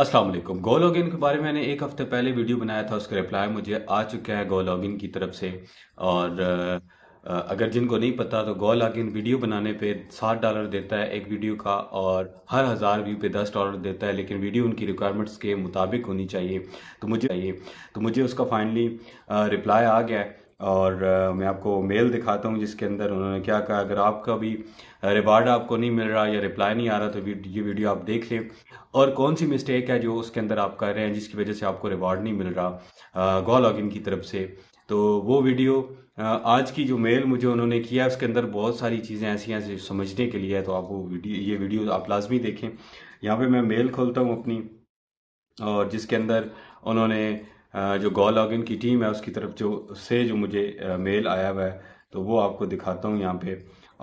अस्सलाम वालेकुम गो लॉगिन के बारे में मैंने एक हफ़्ते पहले वीडियो बनाया था उसका रिप्लाई मुझे आ चुका है गो लॉगिन की तरफ से और अगर जिनको नहीं पता तो गो लॉगिन वीडियो बनाने पे सात डॉलर देता है एक वीडियो का और हर हज़ार व्यू पे दस डॉलर देता है लेकिन वीडियो उनकी रिक्वायरमेंट्स के मुताबिक होनी चाहिए तो मुझे चाहिए तो मुझे उसका फाइनली रिप्लाई आ गया है और आ, मैं आपको मेल दिखाता हूँ जिसके अंदर उन्होंने क्या कहा अगर आपका भी रिवार्ड आपको नहीं मिल रहा या रिप्लाई नहीं आ रहा तो ये वीडियो आप देख लें और कौन सी मिस्टेक है जो उसके अंदर आप कर रहे हैं जिसकी वजह से आपको रिवार्ड नहीं मिल रहा लॉग लॉगिन की तरफ से तो वो वीडियो आज की जो मेल मुझे उन्होंने किया उसके अंदर बहुत सारी चीज़ें ऐसी हैं समझने के लिए है तो आप वो वीडियो ये वीडियो आप लाजमी देखें यहाँ पे मैं मेल खोलता हूँ अपनी और जिसके अंदर उन्होंने जो गॉल लॉगिन की टीम है उसकी तरफ जो से जो मुझे मेल आया हुआ है तो वो आपको दिखाता हूँ यहाँ पे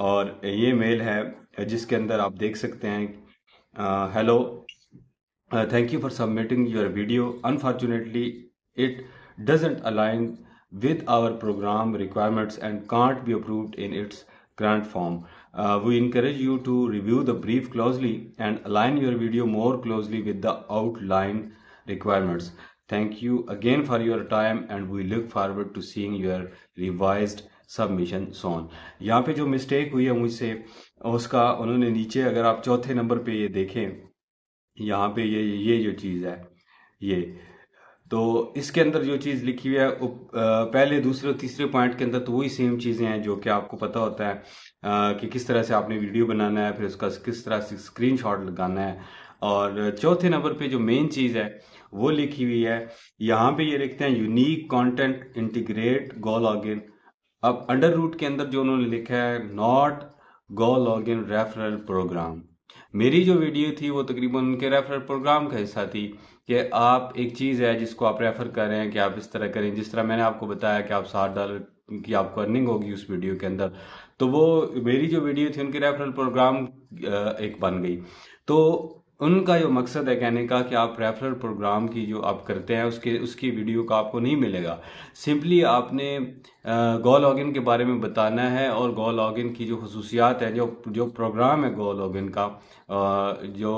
और ये मेल है जिसके अंदर आप देख सकते हैं hello thank you for submitting your video unfortunately it doesn't align with our programme requirements and can't be approved in its grand form we encourage you to review the brief closely and align your video more closely with the outline requirements Thank you again for your time and we look forward to seeing your revised submission soon यहाँ पे जो mistake हुई है मुझसे उसका उन्होंने नीचे अगर आप चौथे नंबर पे ये देखें यहाँ पे ये ये जो चीज़ है ये तो इसके अंदर जो चीज़ लिखी हुई है पहले दूसरे और तीसरे पॉइंट के अंदर तो वही सेम चीज़ें हैं जो कि आपको पता होता है कि किस तरह से आपने वीडियो बनाना है फिर उसका किस तरह से शॉट लगाना है और चौथे नंबर पे जो मेन चीज़ है वो लिखी हुई है यहाँ पे ये लिखते हैं unique content integrate go login अब अंडर रूट के अंदर जो उन्होंने लिखा है not go login referral programme मेरी जो वीडियो थी वो तकरीबन उनके रेफरल प्रोग्राम का हिस्सा थी कि आप एक चीज़ है जिसको आप रेफ़र कर रहे हैं कि आप इस तरह करें जिस तरह मैंने आपको बताया कि आप साठ डॉलर की आपको अर्निंग होगी उस वीडियो के अंदर तो वो मेरी जो वीडियो थी उनकी रेफरल प्रोग्राम एक बन गई तो उनका जो मकसद है कहने का कि आप रेफरल प्रोग्राम की जो आप करते हैं उसके उसकी वीडियो का आपको नहीं मिलेगा सिंपली आपने गो लॉगिन के बारे में बताना है और गो लॉगिन की जो खसूसियात है जो जो प्रोग्राम है गो लॉगिन का जो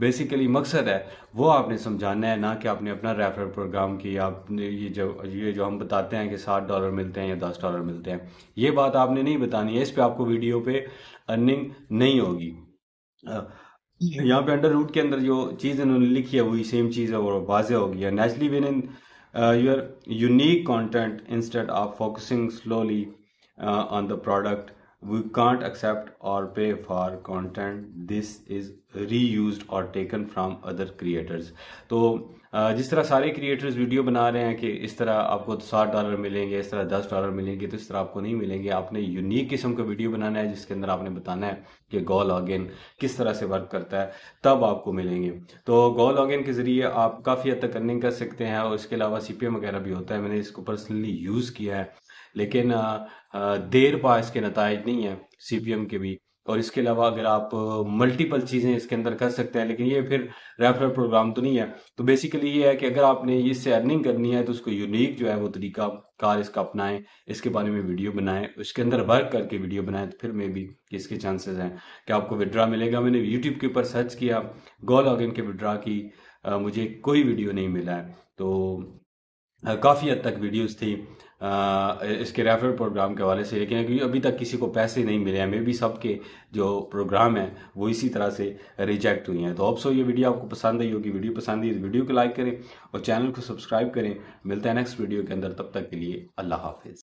बेसिकली मकसद है वो आपने समझाना है ना कि आपने अपना रेफरल प्रोग्राम की आपने ये जो ये जो हम बताते हैं कि सात डॉलर मिलते हैं या दस डॉलर मिलते हैं ये बात आपने नहीं बतानी है इस पर आपको वीडियो पे अर्निंग नहीं होगी यहाँ पे अंडर रूट के अंदर जो चीज़ इन्होंने लिखी है वही सेम चीज़ है और वाजह होगी है naturally when in your unique content instead of focusing slowly on the product we can't accept or pay for content this is reused or taken from other creators तो जिस तरह सारे क्रिएटर्स वीडियो बना रहे हैं कि इस तरह आपको साठ डॉलर मिलेंगे इस तरह दस डॉलर मिलेंगे तो इस तरह आपको नहीं मिलेंगे आपने यूनिक किस्म का वीडियो बनाना है जिसके अंदर आपने बताना है कि गो लॉगिन किस तरह से वर्क करता है तब आपको मिलेंगे तो गो लॉगिन के ज़रिए आप काफ़ी हद तक अर्निंग कर सकते हैं और इसके अलावा सी पी एम वगैरह भी होता है मैंने इसको पर्सनली यूज़ किया है लेकिन देर पा इसके नतज नहीं है सी के भी और इसके अलावा अगर आप मल्टीपल चीज़ें इसके अंदर कर सकते हैं लेकिन ये फिर रेफरल प्रोग्राम तो नहीं है तो बेसिकली ये है कि अगर आपने इससे अर्निंग करनी है तो उसको यूनिक जो है वो तरीका कार इसका अपनाएं इसके बारे में वीडियो बनाएं उसके अंदर वर्क करके वीडियो बनाएं तो फिर मे भी इसके चांसेस हैं कि आपको विड्रा मिलेगा मैंने यूट्यूब के ऊपर सर्च किया गो लॉगिन के विड्रा की आ, मुझे कोई वीडियो नहीं मिला है तो काफ़ी हद तक वीडियोज़ थी इसके रेफरल प्रोग्राम के हवाले से लेकिन क्योंकि अभी तक किसी को पैसे नहीं मिले हैं मे भी सबके जो प्रोग्राम है वो इसी तरह से रिजेक्ट हुई हैं तो सो ये वीडियो आपको पसंद आई होगी वीडियो पसंद आई इस वीडियो तो को लाइक करें और चैनल को सब्सक्राइब करें मिलता है नेक्स्ट वीडियो के अंदर तब तक के लिए अल्लाह हाफिज़